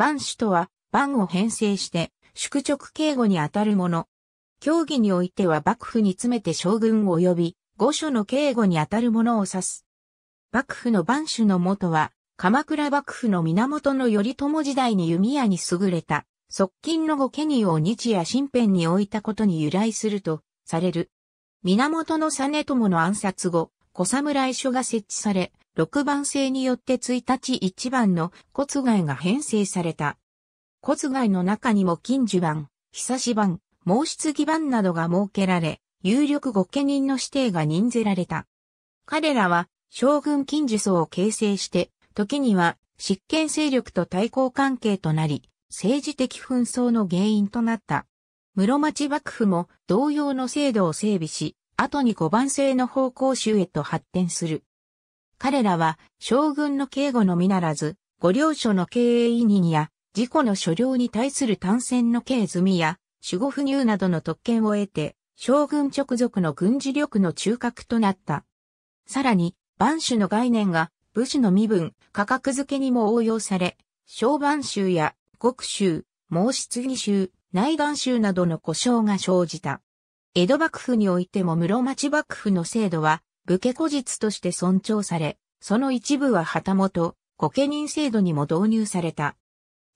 番首とは、番を編成して、宿直警護にあたるもの。競技においては幕府に詰めて将軍を呼び御所の警護にあたるものを指す。幕府の番首の元は、鎌倉幕府の源頼朝時代に弓矢に優れた、側近の御家人を日夜身辺に置いたことに由来すると、される。源の実朝の暗殺後、小侍所が設置され、6番制によって1日1番の骨外が編成された。骨外の中にも近樹番、久し番、申し継ぎ番などが設けられ、有力御家人の指定が任ぜられた。彼らは将軍近所層を形成して、時には執権勢力と対抗関係となり、政治的紛争の原因となった。室町幕府も同様の制度を整備し、後に五番制の方向集へと発展する。彼らは将軍の警護のみならず、御領所の経営委任や、事故の所領に対する単線の刑済みや、守護不入などの特権を得て、将軍直属の軍事力の中核となった。さらに、万種の概念が武士の身分、価格付けにも応用され、小万州や極州、毛質義州、内岸州などの故障が生じた。江戸幕府においても室町幕府の制度は武家古実として尊重され、その一部は旗本、御家人制度にも導入された。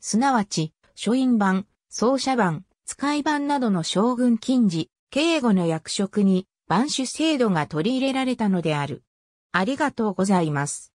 すなわち、書院版、奏者版、使い版などの将軍近似、警護の役職に、版主制度が取り入れられたのである。ありがとうございます。